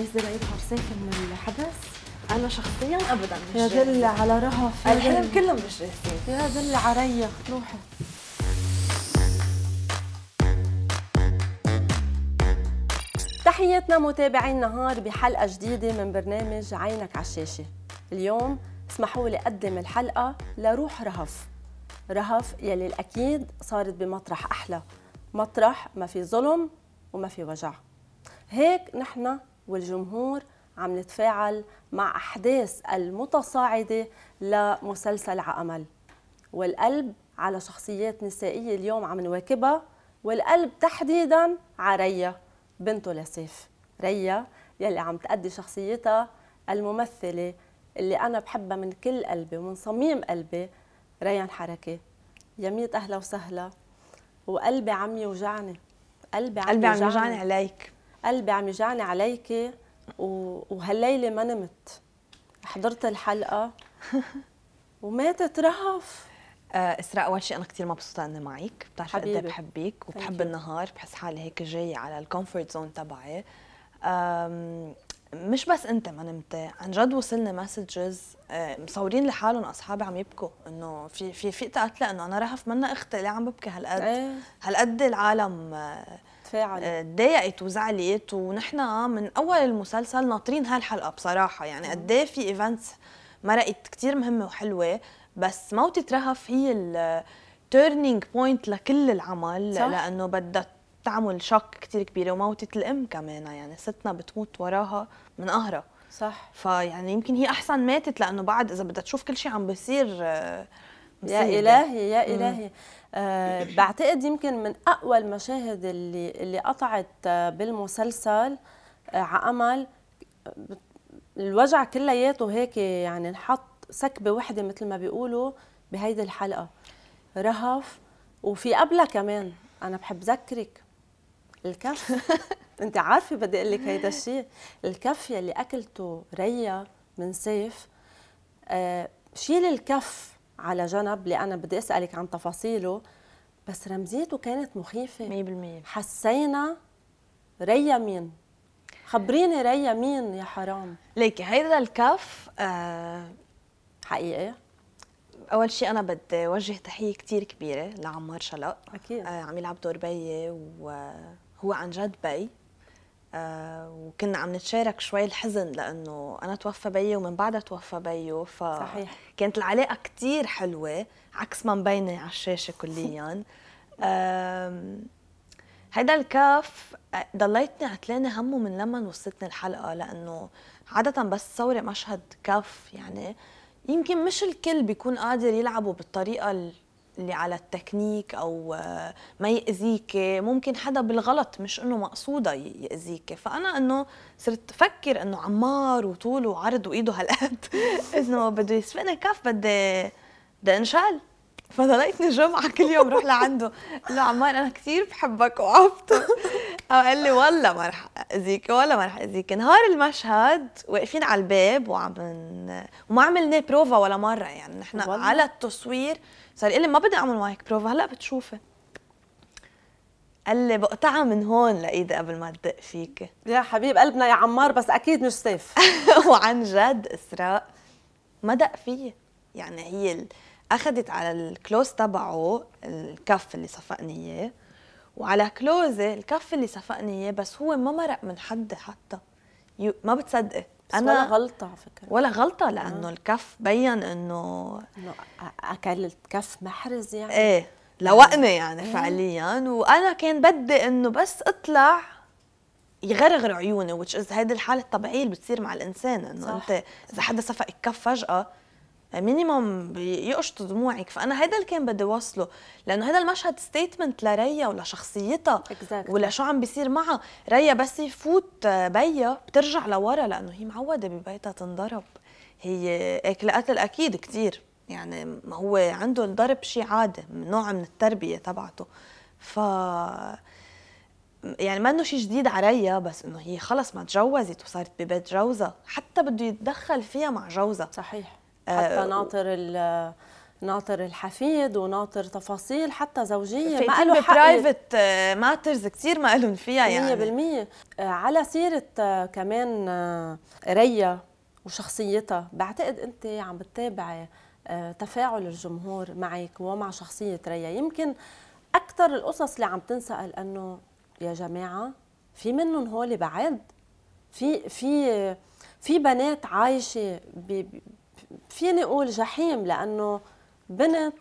الناس دي بقت ساكن من الحدث انا شخصيا ابدا مش يا دل على رهف الحلم كله مش راسي يا دل عليا روحي تحياتنا متابعي النهار بحلقه جديده من برنامج عينك على الشاشه اليوم اسمحوا لي اقدم الحلقه لروح رهف رهف يلي الاكيد صارت بمطرح احلى مطرح ما في ظلم وما في وجع هيك نحن والجمهور عم نتفاعل مع أحداث المتصاعدة لمسلسل عأمل والقلب على شخصيات نسائية اليوم عم نواكبها والقلب تحديداً على ريا بنته لسيف ريا يلي عم تأدي شخصيتها الممثلة اللي أنا بحبها من كل قلبي ومن صميم قلبي ريان حركة يميت أهلا وسهلا وقلبي عم يوجعني قلبي عم قلبي عم يوجعني عليك قلبي عم يجعني عليكي وهالليله ما نمت حضرت الحلقه وماتت رهف آه، اسراء اول شيء انا كثير مبسوطه اني معك بتعرفي قد ايه بحبك وبحب النهار بحس حالي هيك جاي على الكومفورت زون تبعي مش بس انت ما نمتي عن جد وصلني مسجز آه، مصورين لحالهم اصحابي عم يبكوا انه في في في قتله انه انا رهف منا اختي ليه عم ببكي هالقد إيه. هالقد العالم آه، تفاعل آه، ضايقت وزعلت ونحن من اول المسلسل ناطرين هالحلقه بصراحه يعني قد ايه في ايفنتس مرقت كثير مهمه وحلوه بس موتة رهف هي التيرنينج بوينت لكل العمل صح؟ لانه بدها تعمل شك كثير كبيره وموتة الام كمان يعني ستنا بتموت وراها من قهرها صح فيعني يمكن هي احسن ماتت لانه بعد اذا بدها تشوف كل شيء عم بيصير آه، يا الهي يا الهي مم. آه، بعتقد يمكن من اقوى المشاهد اللي اللي قطعت آه، بالمسلسل آه، على امل الوجع كلياته هيك يعني انحط سكبه وحده مثل ما بيقولوا بهيدي الحلقه رهف وفي قبلها كمان انا بحب ذكرك الكف انت عارفه بدي اقول لك هيدا الشيء الكف يلي اكلته ريا من سيف آه شيل الكف على جنب اللي انا بدي اسالك عن تفاصيله بس رمزيته كانت مخيفه 100% حسينا ريا مين خبريني ريا مين يا حرام ليك هيدا الكف آه حقيقي اول شيء انا بدي اوجه تحيه كثير كبيره لعمار شلق اكيد آه عم يلعب دور بيي وهو عن جد بي آه، وكنا عم نتشارك شوي الحزن لانه انا توفى بيي ومن بعدها توفى بيو ف صحيح. كانت العلاقه كثير حلوه عكس ما مبينه على الشاشه كليا هيدا الكاف آه، ضليتني عتلانه همه من لما وصلتني الحلقه لانه عاده بس صوري مشهد كاف يعني يمكن مش الكل بيكون قادر يلعبه بالطريقه اللي على التكنيك او آه، ما ياذيك ممكن حدا بالغلط مش انه مقصوده ياذيك فانا انه صرت افكر انه عمار وطوله وعرض وايده هالقد انه بده يسفقني كف بدي بدي انشال فضليتني الجمعة كل يوم روح لعنده قال له عمار أنا كثير بحبك وعبته أو قال لي والله ما رح أذيك والله ما رح أذيك نهار المشهد واقفين على الباب وعم وما عملنا بروفا ولا مرة يعني نحن على التصوير صار يقول لي ما بدي أعمل معك بروفا هلا بتشوفي قال لي بقطعها من هون لايدي قبل ما تدق فيك يا حبيب قلبنا يا عمار بس اكيد مش سيف وعن جد اسراء ما دق فيي يعني هي ال... اخذت على الكلوز تبعه الكف اللي صفقني اياه وعلى كلوزه الكف اللي صفقني اياه بس هو ما مرق من حد حتى ما بتصدقي انا ولا غلطه على فكره ولا غلطه لانه آه. الكف بين انه انه اكل الكف محرز يعني ايه لوقني يعني آه. فعليا وانا كان بدي انه بس اطلع يغرغر عيوني وتش از هيدي الحاله الطبيعيه اللي بتصير مع الانسان انه انت اذا حدا صفق الكف فجاه مينيموم يقشط دموعك فانا هيدا اللي كان بدي اوصله لانه هيدا المشهد ستيتمنت لريا ولشخصيتها exactly. ولشو عم بيصير معها ريا بس يفوت بيا بترجع لورا لانه هي معوده ببيتها تنضرب هي اكل قتل اكيد كثير يعني ما هو عنده الضرب شيء عادي نوع من التربيه تبعته ف يعني ما انه شيء جديد عليا بس انه هي خلص ما تجوزت وصارت ببيت جوزها حتى بده يتدخل فيها مع جوزها صحيح حتى آه، ناطر ال ناطر الحفيد وناطر تفاصيل حتى زوجيه ما قالوا حق برايفت ماترز كثير ما لهم فيها يعني 100% آه، على سيره آه، كمان ريا وشخصيتها بعتقد انت عم بتتابعي تفاعل الجمهور معك ومع شخصيه ريا يمكن اكثر القصص اللي عم تنسال انه يا جماعه في منهم هول بعد في في في بنات عايشه فيني اقول جحيم لانه بنت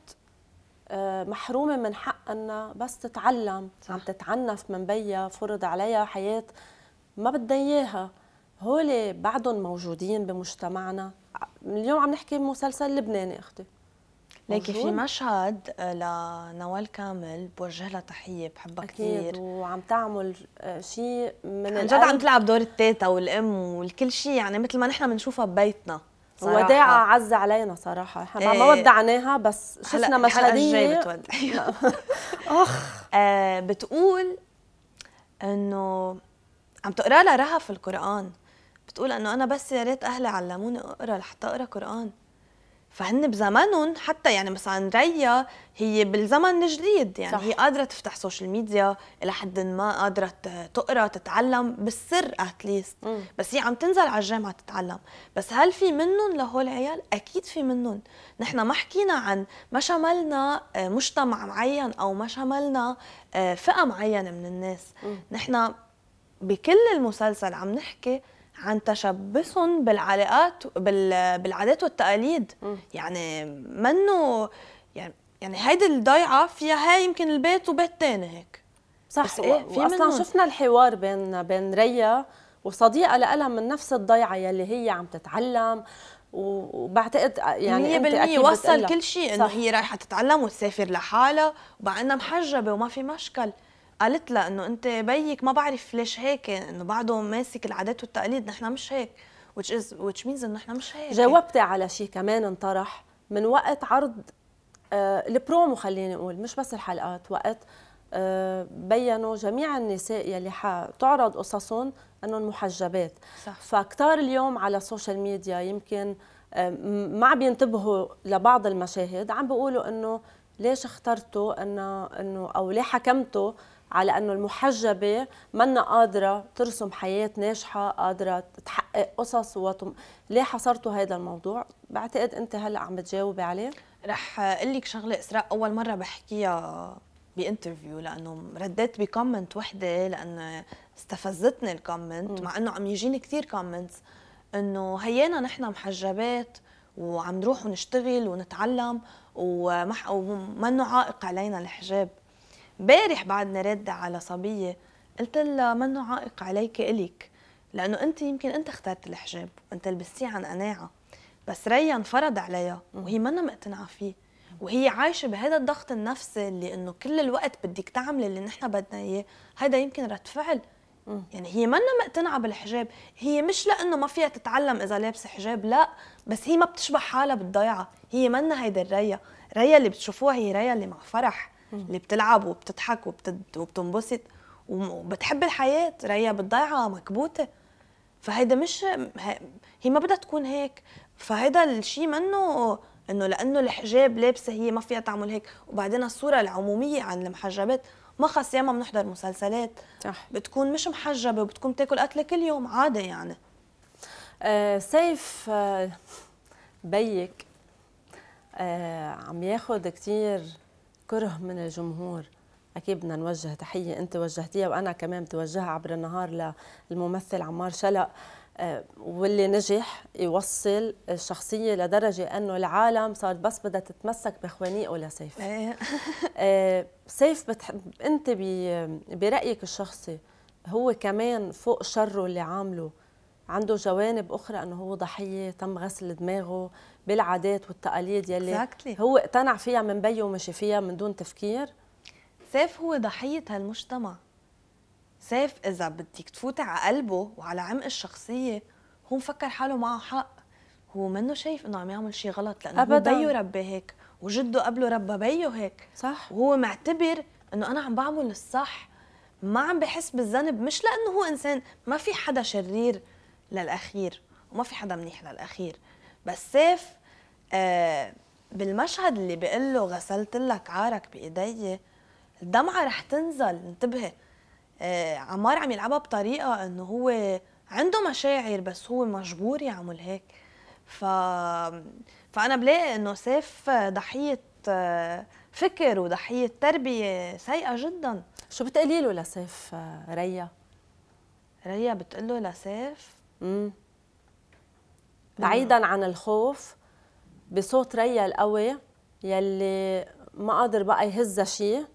آه، محرومه من حق انها بس تتعلم صح. عم تتعنف من بيها فرض عليها حياه ما بدها اياها هول بعدهم موجودين بمجتمعنا اليوم عم نحكي مسلسل لبناني اختي ليكي في مشهد آه، لنوال كامل بوجه لها تحيه بحبها كثير وعم تعمل آه، شيء من عن جد عم تلعب دور التيتا والام والكل شيء يعني مثل ما نحن بنشوفها ببيتنا صراحة. وداعة عز علينا صراحة احنا ما ودعناها آه، بس شفنا مشهدية اخ آه بتقول انه عم تقرا لها رهف القرآن بتقول انه انا بس يا ريت اهلي علموني اقرا لحتى اقرا قرآن فهن بزمنهم حتى يعني مثلا ريا هي بالزمن الجديد يعني صح. هي قادره تفتح سوشيال ميديا الى حد ما قادره تقرا تتعلم بالسر اتليست بس هي عم تنزل على الجامعه تتعلم بس هل في منهم لهول العيال اكيد في منهم نحن ما حكينا عن ما شملنا آه، مجتمع معين او ما شملنا آه، فئه معينه من الناس نحن بكل المسلسل عم نحكي عن تشبثهم بالعلاقات بالعادات والتقاليد يعني منه يعني يعني هيدي الضيعه فيها هاي يمكن البيت وبيت تاني هيك صح بس إيه في اصلا شفنا الحوار بين بين ريا وصديقه لها من نفس الضيعه يلي هي عم تتعلم وبعتقد يعني 100% وصل كل شيء انه هي رايحه تتعلم وتسافر لحالها وبعدنا انها محجبه وما في مشكل قالت لها انه انت بيك ما بعرف ليش هيك انه بعده ماسك العادات والتقاليد نحن مش هيك which is which means انه نحن مش هيك جاوبتي على شيء كمان انطرح من وقت عرض آه البرومو خليني اقول مش بس الحلقات وقت آه، بينوا جميع النساء يلي حتعرض قصصهم انهم محجبات صح. فكتار اليوم على السوشيال ميديا يمكن آه، ما عم بينتبهوا لبعض المشاهد عم بيقولوا انه ليش اخترتوا انه انه او ليه حكمتوا على انه المحجبه منا قادره ترسم حياه ناجحه قادره تحقق قصص وطم... ليه حصرتوا هذا الموضوع بعتقد انت هلا عم بتجاوبي عليه رح اقول لك شغله اسراء اول مره بحكيها بانترفيو لانه رديت بكومنت وحده لانه استفزتني الكومنت مع انه عم يجيني كثير كومنتس انه هينا نحن محجبات وعم نروح ونشتغل ونتعلم وما انه عائق علينا الحجاب امبارح بعدنا رد على صبيه قلت لها منه عائق عليك الك لانه انت يمكن انت اخترت الحجاب وانت لبستيه عن قناعه بس ريا انفرض عليها وهي منا مقتنعه فيه وهي عايشه بهذا الضغط النفسي اللي انه كل الوقت بدك تعملي اللي نحن بدنا اياه هذا يمكن رد فعل يعني هي منا مقتنعه بالحجاب هي مش لانه ما فيها تتعلم اذا لابسه حجاب لا بس هي ما بتشبه حالها بالضيعه هي منا هيدي الريا ريا اللي بتشوفوها هي ريا اللي مع فرح اللي بتلعب وبتضحك وبتد... وبتنبسط وبتحب الحياه ريا بتضيعها مكبوته فهيدا مش هي ما بدها تكون هيك فهيدا الشيء منه انه لانه الحجاب لابسه هي ما فيها تعمل هيك وبعدين الصوره العموميه عن المحجبات ما خاص ياما بنحضر مسلسلات صح بتكون مش محجبه وبتكون بتاكل قتله كل يوم عاده يعني آه سيف آه بيك آه عم ياخذ كثير كره من الجمهور اكيد بدنا نوجه تحيه انت وجهتيها وانا كمان بتوجهها عبر النهار للممثل عمار شلق آه، واللي نجح يوصل الشخصية لدرجة أنه العالم صار بس بدها تتمسك بخوانيقه لسيف إيه. آه، سيف بتحب أنت برأيك الشخصي هو كمان فوق شره اللي عامله عنده جوانب اخرى انه هو ضحيه تم غسل دماغه بالعادات والتقاليد يلي exactly. هو اقتنع فيها من بيه ومشي فيها من دون تفكير سيف هو ضحيه هالمجتمع سيف اذا بدك تفوتي على قلبه وعلى عمق الشخصيه هو مفكر حاله معه حق هو منه شايف انه عم يعمل شيء غلط لانه أبداً. هو بيه ربى هيك وجده قبله ربى بيه هيك صح وهو معتبر انه انا عم بعمل الصح ما عم بحس بالذنب مش لانه هو انسان ما في حدا شرير للاخير وما في حدا منيح للاخير بس سيف آه بالمشهد اللي بيقول له غسلت لك عارك بايدي الدمعه رح تنزل انتبهي آه عمار عم يلعبها بطريقه انه هو عنده مشاعر بس هو مجبور يعمل هيك ف فانا بلاقي انه سيف ضحيه آه، فكر وضحيه تربيه سيئه جدا شو بتقولي له لسيف آه، ريا ريا بتقول له لسيف أيوة. بعيدا عن الخوف بصوت ريا القوي يلي ما قادر بقى يهزها شيء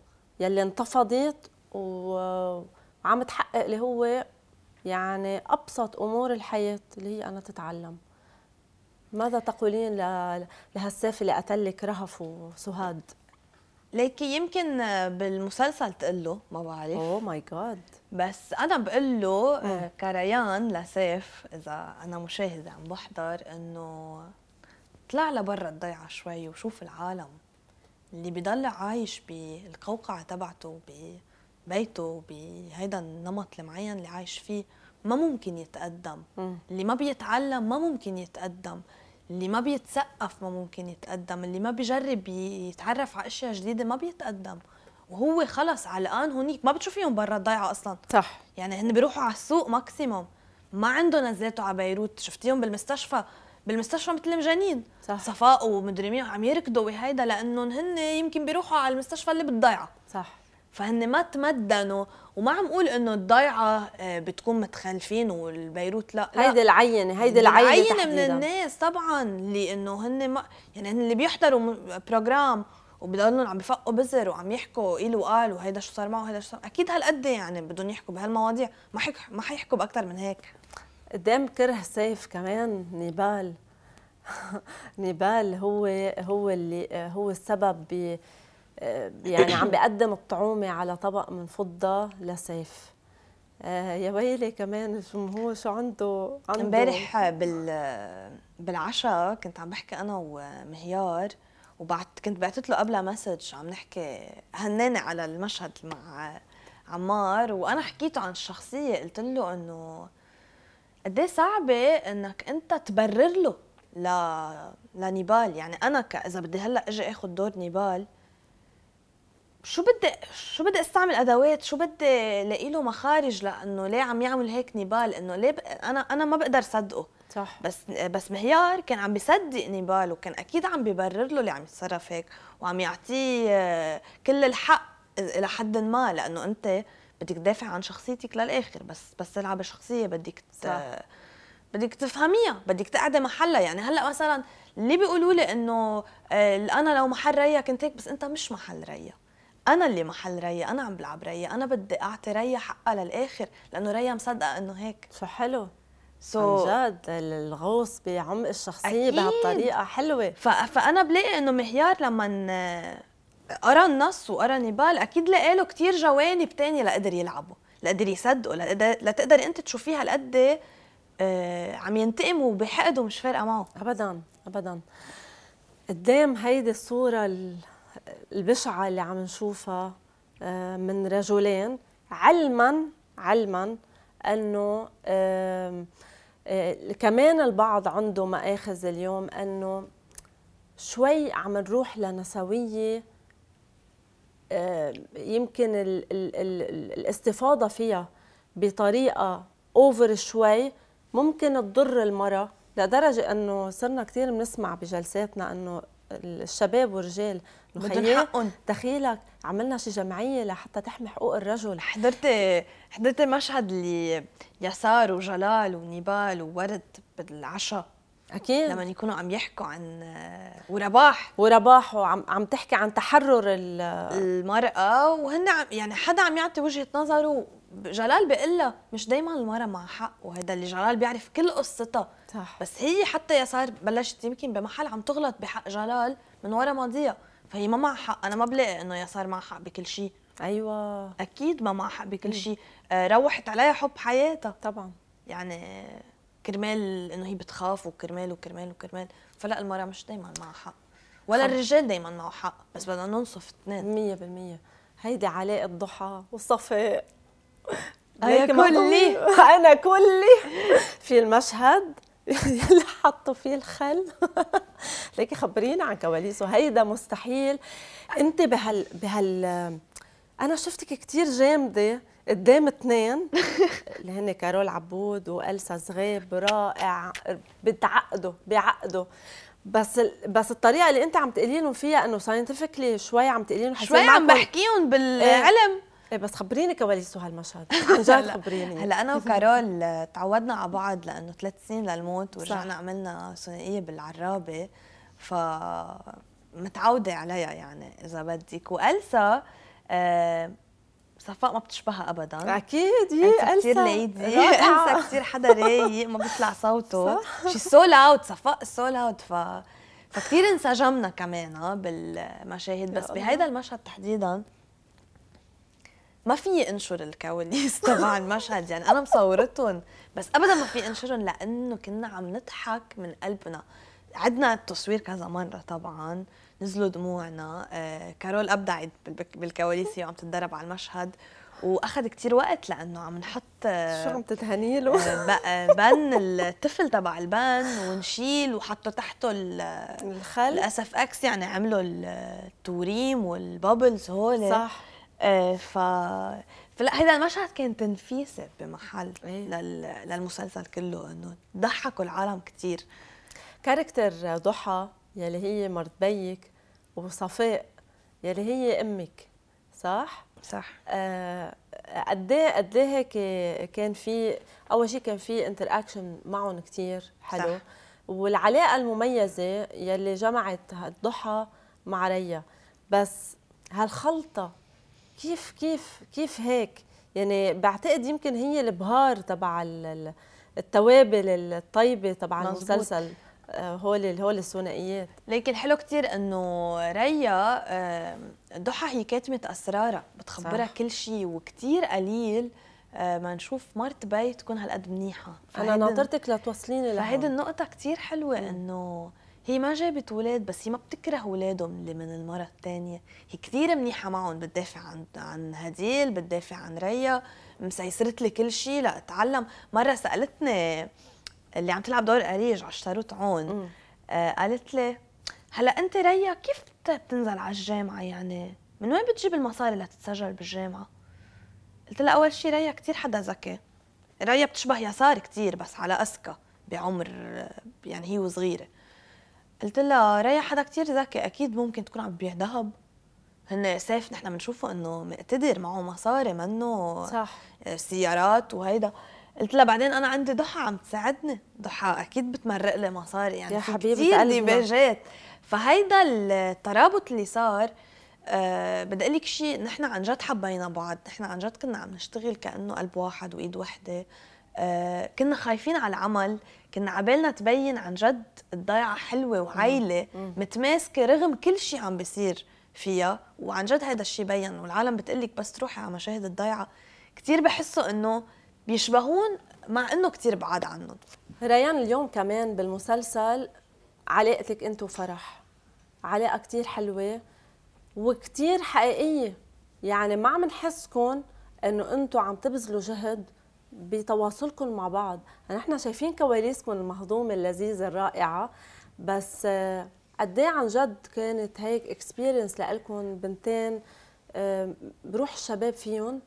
يلي انتفضت وعم تحقق اللي هو يعني ابسط امور الحياه اللي هي انا تتعلم ماذا تقولين لهالسيف اللي قتلك رهف وسهاد ليكي يمكن بالمسلسل تقول له ما بعرف اوه ماي جاد بس انا بقول له آه، كريان لسيف اذا انا مشاهده عم بحضر انه طلع لبرا الضيعه شوي وشوف العالم اللي بضل عايش بالقوقعه تبعته ببيته بهيدا النمط المعين اللي عايش فيه ما ممكن يتقدم اللي ما بيتعلم ما ممكن يتقدم اللي ما بيتثقف ما ممكن يتقدم اللي ما بيجرب يتعرف على اشياء جديده ما بيتقدم وهو خلص علقان هونيك ما بتشوفيهم برا الضيعه اصلا صح يعني هن بيروحوا على السوق ماكسيموم ما عنده نزلته على بيروت شفتيهم بالمستشفى بالمستشفى مثل المجانين صح صفاء ومدري مين عم يركضوا وهيدا لانهم هن يمكن بيروحوا على المستشفى اللي بالضيعه صح فهن ما تمدنوا وما عم قول انه الضيعه آه، بتكون متخلفين والبيروت لا, لا. هيدي العينه هيدي العينه العينه من الناس طبعا لانه هن ما يعني هن اللي بيحضروا بروجرام وبضلهم عم بفقوا بزر وعم يحكوا قيل وقال وهيدا شو صار معه وهيدا شو صار اكيد هالقد يعني بدهم يحكوا بهالمواضيع ما حيك ما حيحكوا باكثر من هيك قدام كره سيف كمان نبال نبال هو هو اللي آه، هو السبب ب آه، يعني عم بقدم الطعومه على طبق من فضه لسيف آه، يا ويلي كمان الجمهور شو عنده عنده امبارح بال بالعشاء كنت عم بحكي انا ومهيار وبعت كنت بعثت له قبلها مسج عم نحكي هنانه على المشهد مع عمار وانا حكيته عن الشخصيه قلت له انه قد إيه صعبه انك انت تبرر له ل لنيبال يعني انا اذا بدي هلا اجي اخذ دور نيبال شو بدي شو بدي استعمل ادوات شو بدي لاقي له مخارج لانه ليه عم يعمل هيك نبال انه ليه ب... انا انا ما بقدر صدقه صح بس بس مهيار كان عم بيصدق نبال وكان اكيد عم بيبرر له اللي عم يتصرف هيك وعم يعطيه آه، كل الحق الى حد ما لانه انت بدك تدافع عن شخصيتك للاخر بس بس تلعب شخصيه بدك ت... صح. بدك تفهميها بدك تقعدي محلها يعني هلا مثلا اللي بيقولوا لي انه آه، انا لو محل ريا كنت هيك بس انت مش محل ريا انا اللي محل ريا انا عم بلعب ريا انا بدي اعطي ريا حقها للاخر لانه ريا مصدقه انه هيك شو حلو سو so عن جد الغوص بعمق الشخصيه بهالطريقه حلوه فانا بلاقي انه مهيار لما قرا النص وقرا نبال اكيد لقى له كثير جوانب ثانيه لقدر يلعبه لقدر يصدقه لتقدر انت تشوفيها هالقد آه، عم ينتقم وبحقده مش فارقه معه ابدا ابدا قدام هيدي الصوره البشعة اللي عم نشوفها آه، من رجلين علما علما انه آه، كمان البعض عنده مآخذ اليوم انه شوي عم نروح لنسوية آه، يمكن الاستفاضة فيها بطريقة اوفر شوي ممكن تضر المرأة لدرجة انه صرنا كثير بنسمع بجلساتنا انه الشباب والرجال بدهم حقهم تخيلك عملنا شي جمعيه لحتى تحمي حقوق الرجل حضرتي حضرتي مشهد اللي يسار وجلال ونبال وورد بالعشاء اكيد لما يكونوا عم يحكوا عن ورباح ورباح وعم عم تحكي عن تحرر المراه وهن يعني حدا عم يعطي وجهه نظره جلال بيقول لها مش دايما المراه مع حق وهذا اللي جلال بيعرف كل قصتها صح. بس هي حتى يا صار بلشت يمكن بمحل عم تغلط بحق جلال من ورا ماضيها فهي ما معها حق انا ما بلاقي انه يا صار معها حق بكل شيء ايوه اكيد ما معها حق بكل شيء آه، روحت عليها حب حياتها طبعا يعني كرمال انه هي بتخاف وكرمال وكرمال وكرمال فلا المراه مش دايما معها حق ولا الرجال دايما معه حق بس بدنا ننصف اثنين 100% هيدي علاقه ضحى وصفاء أنا كلي أنا كلي في المشهد اللي حطوا فيه الخل لكن خبرينا عن كواليسه هيدا مستحيل انت بهال بهال انا شفتك كثير جامده قدام اثنين اللي هن كارول عبود والسا زغاب رائع بتعقدوا بيعقدوا بس بس الطريقه اللي انت عم تقولي لهم فيها انه ساينتفكلي شوي عم تقولي لهم شوي عم بحكيهم إيه. بالعلم ايه بس خبريني كواليسو هالمشهد عن جد خبريني هلا انا وكارول تعودنا على بعض لانه ثلاث سنين للموت ورجعنا صح. عملنا ثنائيه بالعرابه ف متعوده عليها يعني اذا بدك والسا آه صفاء ما بتشبهها ابدا اكيد يي السا كثير ليدي السا كثير حدا رايق ما بيطلع صوته شي سو لاود صفاء سو لاود ف فكثير انسجمنا كمان آه، بالمشاهد بس بهيدا المشهد تحديدا ما في انشر الكواليس تبع المشهد يعني انا مصورتهم بس ابدا ما في انشرهم لانه كنا عم نضحك من قلبنا عدنا التصوير كذا مره طبعا نزلوا دموعنا آه كارول ابدعت بالكواليس وعم تتدرب على المشهد واخذ كثير وقت لانه عم نحط آه، شو عم تتهني له؟ آه، آه، بن الطفل تبع البن ونشيل وحطوا تحته الخل للاسف اكس يعني عملوا التوريم والبابلز هول صح آه، ف فلا هذا المشهد كان تنفيسه بمحل إيه؟ لل... للمسلسل كله انه ضحكوا العالم كثير كاركتر ضحى يلي هي مرت بيك وصفاء يلي هي امك صح؟ صح آه قد ايه قد ايه هيك كان في اول شيء كان في انتر اكشن معهم كثير حلو صح. والعلاقه المميزه يلي جمعت ضحى مع ريا بس هالخلطه كيف كيف كيف هيك يعني بعتقد يمكن هي البهار تبع التوابل الطيبه تبع المسلسل آه، هول هول الثنائيات لكن الحلو كثير انه ريا ضحى هي كاتمه اسرارها بتخبرها كل شيء وكثير قليل آه، ما نشوف مرت بي تكون هالقد منيحه انا ناطرتك لتوصليني لها فهيدي النقطه كثير حلوه انه هي ما جابت ولاد بس هي ما بتكره ولادهم اللي من المرة الثانية هي كثير منيحة معهم بتدافع عن عن هديل بتدافع عن ريا مسيسرت لي كل شيء لا مرة سألتني اللي عم تلعب دور أريج على الشروط عون آه قالت لي هلا انت ريا كيف بتنزل على الجامعة يعني من وين بتجيب المصاري لتتسجل بالجامعة قلت لها اول شيء ريا كثير حدا ذكي ريا بتشبه يسار كثير بس على اسكا بعمر آه، يعني هي وصغيره قلت لها ريا حدا كثير ذكي اكيد ممكن تكون عم تبيع ذهب هن سيف نحن بنشوفه انه مقتدر معه مصاري منه صح آه، سيارات وهيدا قلت لها بعدين انا عندي ضحى عم تساعدني ضحى اكيد بتمرق لي مصاري يعني يا حبيبي كثير ديباجات فهيدا الترابط اللي صار أه بدي اقول لك شيء نحن عن جد حبينا بعض نحن عن جد كنا عم نشتغل كانه قلب واحد وايد وحده آه، كنا خايفين على العمل كنا عبالنا تبين عن جد الضيعه حلوه وعيلة متماسكه رغم كل شيء عم بيصير فيها وعن جد هذا الشيء بين والعالم بتقلك بس تروحي على مشاهد الضيعه كثير بحسوا انه بيشبهون مع انه كثير بعاد عنهم ريان اليوم كمان بالمسلسل علاقتك انت وفرح علاقه كثير حلوه وكثير حقيقيه يعني ما عم نحسكم انه انتم عم تبذلوا جهد بتواصلكم مع بعض نحن يعني شايفين كواليسكم المهضومه اللذيذه الرائعه بس قد ايه عن جد كانت هيك اكسبيرينس لكم بنتين بروح الشباب فيهم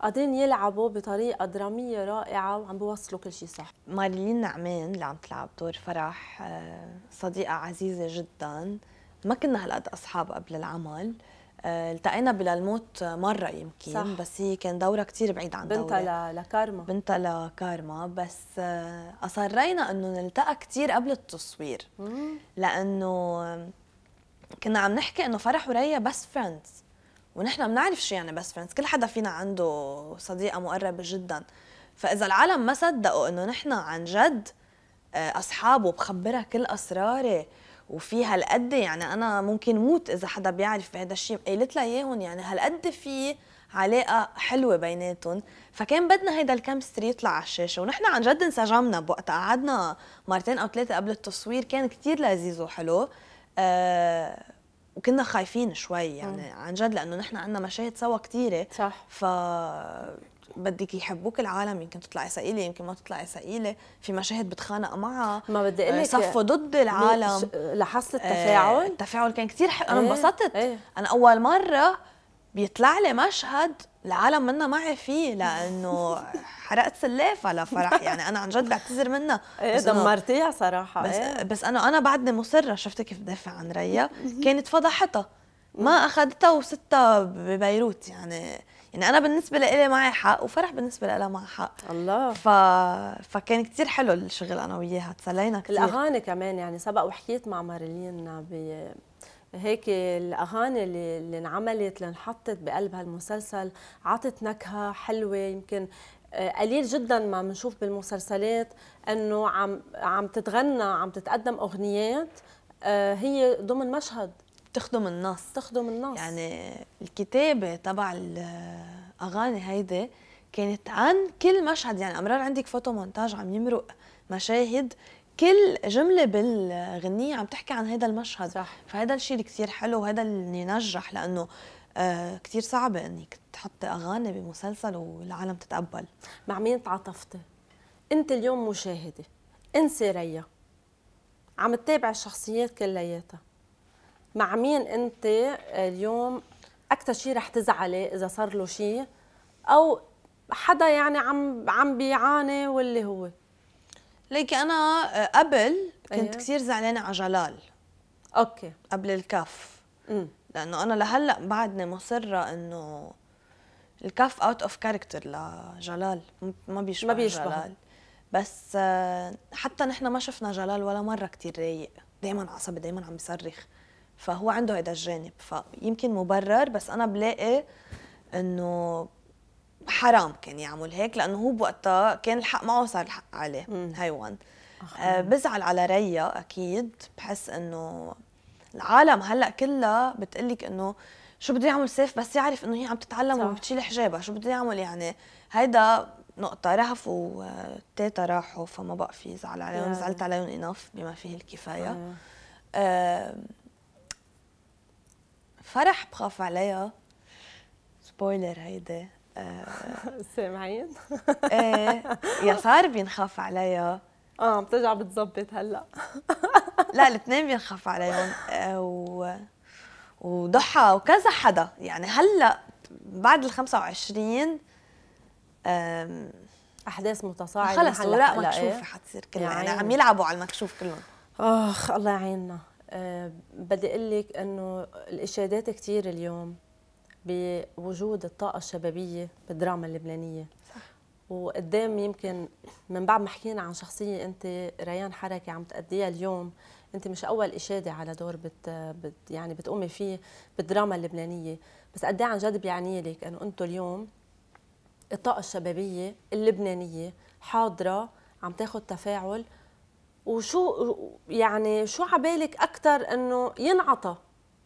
قادرين يلعبوا بطريقه دراميه رائعه وعم بوصلوا كل شيء صح مارلين نعمان اللي عم تلعب دور فرح آه، صديقه عزيزه جدا ما كنا هالقد اصحاب قبل العمل آه، التقينا بالموت مره يمكن صح. بس هي كان دورها كثير بعيد عن بنتها لكارما بنتها لكارما بس آه، اصرينا انه نلتقى كثير قبل التصوير لانه كنا عم نحكي انه فرح وريا بس فريندز ونحن بنعرف شو يعني بس فريندز كل حدا فينا عنده صديقه مقربه جدا فاذا العالم ما صدقوا انه نحن عن جد آه، اصحابه بخبرها كل اسراري وفي هالقد يعني انا ممكن موت اذا حدا بيعرف هذا الشيء قالت لها اياهم يعني هالقد في علاقه حلوه بيناتهم فكان بدنا هيدا الكيمستري يطلع على الشاشه ونحن عن جد انسجمنا بوقتها قعدنا مرتين او ثلاثه قبل التصوير كان كثير لذيذ وحلو أه وكنا خايفين شوي يعني عن جد لانه نحن عندنا مشاهد سوا كثيره صح ف بدك يحبوك العالم يمكن تطلعي ثقيله يمكن ما تطلعي ثقيله في مشاهد بتخانق معها ما بدي اقول لك صفوا ضد العالم لاحظت التفاعل آه، التفاعل كان كثير حلو انا إيه، انبسطت ايه؟ انا اول مره بيطلع لي مشهد العالم منا معي فيه لانه حرقت سلافه لفرح يعني انا عن جد بعتذر منها ايه دمرتيها صراحه بس, إيه؟ بس انا انا بعدني مصره شفت كيف بدافع عن ريا كانت فضحتها ما اخذتها وستها ببيروت يعني يعني انا بالنسبه لإلي معي حق وفرح بالنسبه لها معها حق الله ف... فكان كثير حلو الشغل انا وياها تسلينا كثير الاغاني كمان يعني سبق وحكيت مع مارلين ب... هيك الاغاني اللي, اللي انعملت اللي انحطت بقلب هالمسلسل عطت نكهه حلوه يمكن آه، قليل جدا ما بنشوف بالمسلسلات انه عم عم تتغنى عم تتقدم اغنيات آه، هي ضمن مشهد بتخدم النص تخدم النص يعني الكتابه تبع الاغاني هيدي كانت عن كل مشهد يعني امرار عندك فوتو مونتاج عم يمرق مشاهد كل جملة بالغنية عم تحكي عن هذا المشهد صح. فهذا الشيء اللي كثير حلو وهذا اللي نجح لأنه آه كثير صعبة انك تحطي اغاني بمسلسل والعالم تتقبل مع مين تعاطفتي؟ انت اليوم مشاهدة انسي ريا عم تتابع الشخصيات كلياتها مع مين انت اليوم اكثر شيء رح تزعلي اذا صار له شيء او حدا يعني عم عم بيعاني واللي هو ليك انا آه، قبل كنت إيه. كثير زعلانه على جلال اوكي قبل الكف م. لانه انا لهلا بعدني مصره انه الكف اوت اوف كاركتر لجلال ما بيشبه ما بيشبه جلال بس آه، حتى نحن ما شفنا جلال ولا مره كثير رايق دائما عصبي دائما عم بيصرخ فهو عنده هيدا الجانب فيمكن مبرر بس انا بلاقي انه حرام كان يعمل هيك لانه هو بوقتها كان الحق معه صار الحق عليه وان آه بزعل على ريا اكيد بحس انه العالم هلا كلها بتقلك انه شو بده يعمل سيف بس يعرف انه هي عم تتعلم وبتشيل حجابها شو بده يعمل يعني هيدا نقطة رهف وتيتا راحوا فما بقى في زعل عليهم زعلت عليهم انف بما فيه الكفاية آه. آه فرح بخاف عليها سبويلر هيدا آه، سامعين؟ ايه يسار بينخاف عليها اه بترجع بتظبط هلا لا الاثنين بينخاف عليهم آه، و وضحى وكذا حدا يعني هلا بعد ال 25 احداث متصاعده خلص ورق مكشوفه حتصير كلها يعني عم يلعبوا على المكشوف كلهم اخ الله يعيننا آه، بدي اقول لك انه الاشادات كثير اليوم بوجود الطاقه الشبابيه بالدراما اللبنانيه صح وقدام يمكن من بعد ما حكينا عن شخصيه انت ريان حركه عم تأديها اليوم انت مش اول اشاده على دور بت يعني بتقومي فيه بالدراما اللبنانيه بس قد إيه عن جد بيعني لك انه انتم اليوم الطاقه الشبابيه اللبنانيه حاضره عم تاخذ تفاعل وشو يعني شو عبالك اكثر انه ينعطى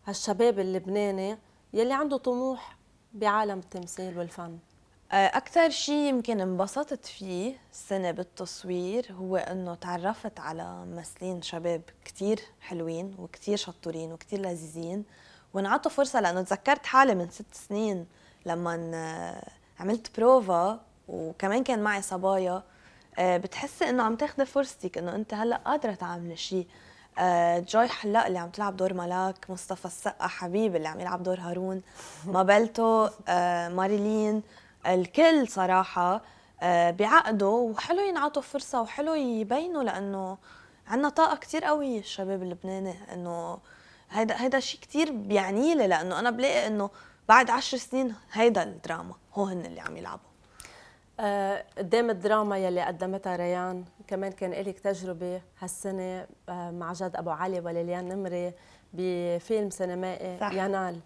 هالشباب اللبناني يلي عنده طموح بعالم التمثيل والفن آه، أكثر شيء يمكن انبسطت فيه السنة بالتصوير هو أنه تعرفت على ممثلين شباب كثير حلوين وكثير شطورين وكثير لذيذين وانعطوا فرصة لأنه تذكرت حالي من ست سنين لما آه، عملت بروفا وكمان كان معي صبايا آه، بتحسي انه عم تاخذي فرصتك انه انت هلا قادره تعملي شيء آه، جوي حلاق اللي عم تلعب دور ملاك مصطفى السقا حبيب اللي عم يلعب دور هارون مابلتو آه، ماريلين الكل صراحه بعقدوا وحلو ينعطوا فرصه وحلو يبينوا لانه عندنا طاقه كثير قويه الشباب اللبناني انه هيدا هيدا شيء كثير بيعني لي لانه انا بلاقي انه بعد عشر سنين هيدا الدراما هو هن اللي عم يلعبوا آه، قدام الدراما يلي قدمتها ريان كمان كان لك تجربه هالسنه آه، مع جاد ابو علي وليليان نمري بفيلم سينمائي صح. ينال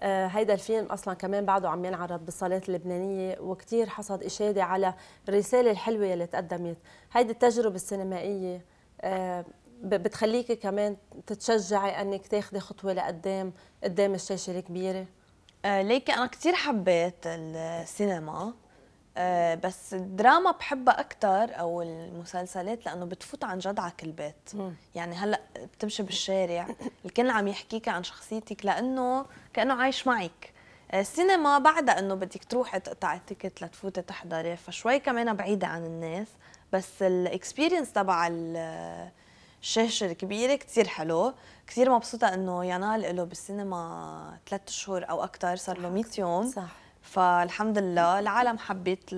آه، هيدا الفيلم اصلا كمان بعده عم ينعرض بالصالات اللبنانيه وكثير حصد اشاده على الرساله الحلوه يلي تقدمت هيدي التجربه السينمائيه بتخليكي كمان تتشجعي انك تاخذي خطوه لقدام قدام الشاشه الكبيره ليك انا كثير حبيت السينما آه، بس الدراما بحبها اكثر او المسلسلات لانه بتفوت عن جد على كل بيت يعني هلا بتمشي بالشارع الكل عم يحكيك عن شخصيتك لانه كانه عايش معك آه، السينما بعدها انه بدك تروحي تقطعي التيكت لتفوتي تحضري فشوي كمان بعيده عن الناس بس الاكسبيرينس تبع الشاشه الكبيره كثير حلو كثير مبسوطه انه ينال له بالسينما ثلاث شهور او اكثر صار له 100 يوم صح فالحمد لله العالم حبت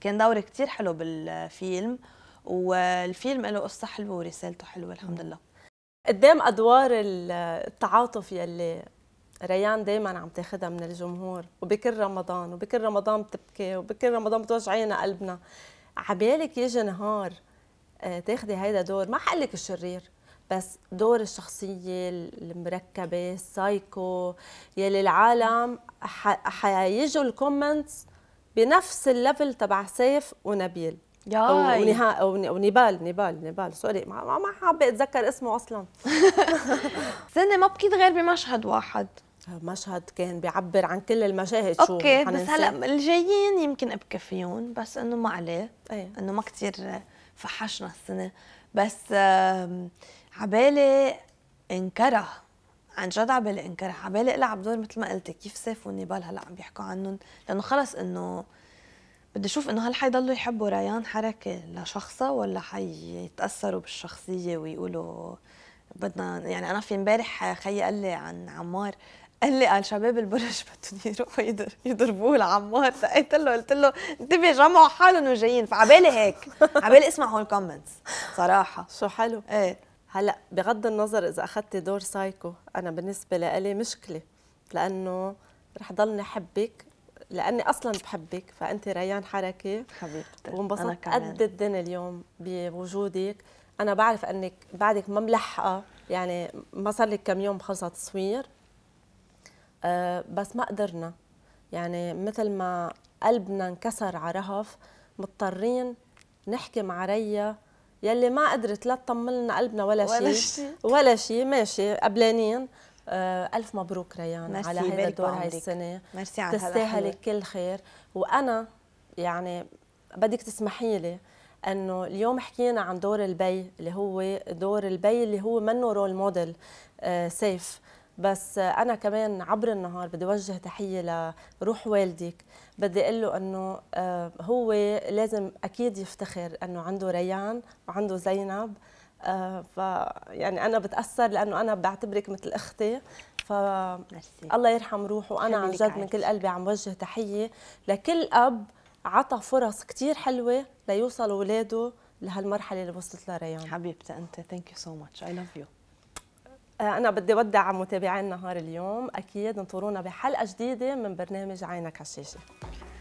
كان دوري كتير حلو بالفيلم والفيلم له قصة حلوة ورسالته حلوة الحمد لله قدام أدوار التعاطف يلي ريان دايما عم تاخذها من الجمهور وبكل رمضان وبكل رمضان بتبكي وبكل رمضان بتوجعينا قلبنا عبالك يجي نهار آه، تاخذي هيدا دور ما حقلك الشرير بس دور الشخصية المركبة السايكو يلي العالم حيجوا الكومنتس بنفس الليفل تبع سيف ونبيل ياي ونها... ونبال نبال نبال سوري ما ما حابه اتذكر اسمه اصلا سنة ما بكيت غير بمشهد واحد مشهد كان بيعبر عن كل المشاهد شو اوكي بس هلا الجايين يمكن ابكي فيهم بس انه ما عليه أيه. انه ما كثير فحشنا السنه بس آه عبالي انكره عن جد عبالي انكره عبالي العب دور مثل ما قلت كيف سيف ونبال هلا عم بيحكوا عنهم لانه خلص انه بدي اشوف انه هل حيضلوا يحبوا ريان حركه لشخصها ولا حيتاثروا بالشخصيه ويقولوا بدنا يعني انا في امبارح خيي قال لي عن عمار قال لي قال شباب البرج بدهم يروحوا يضربوه لعمار دقيت له قلت له انتبه جمعوا حالهم وجايين فعبالي هيك عبالي اسمع هول الكومنتس صراحه شو حلو ايه هلا بغض النظر اذا اخذت دور سايكو انا بالنسبه لإلي مشكله لانه رح ضلني احبك لاني اصلا بحبك فانت ريان حركه حبيبتي وانبسطت قد الدنيا اليوم بوجودك انا بعرف انك بعدك ما ملحقه يعني ما صار لك كم يوم خلصت تصوير أه بس ما قدرنا يعني مثل ما قلبنا انكسر على رهف مضطرين نحكي مع ريا يلي ما قدرت لا تطملنا قلبنا ولا, شيء ولا شيء ولا شيء ماشي قبلانين آه، ألف مبروك ريان على هذا الدور هاي السنة ميرسي على تستاهلي كل خير وأنا يعني بدك تسمحي لي انه اليوم حكينا عن دور البي اللي هو دور البي اللي هو منه رول موديل آه سيف بس انا كمان عبر النهار بدي وجه تحيه لروح والدك بدي اقول له انه آه، هو لازم اكيد يفتخر انه عنده ريان وعنده زينب آه، ف يعني انا بتاثر لانه انا بعتبرك مثل اختي ف الله يرحم روحه وانا عن جد من كل قلبي عم وجه تحيه لكل اب عطى فرص كثير حلوه ليوصل اولاده لهالمرحله اللي وصلت لها ريان حبيبتي انت ثانك يو سو ماتش اي لاف يو أنا بدي ودع متابعين نهار اليوم أكيد انطرونا بحلقة جديدة من برنامج عينك على الشاشة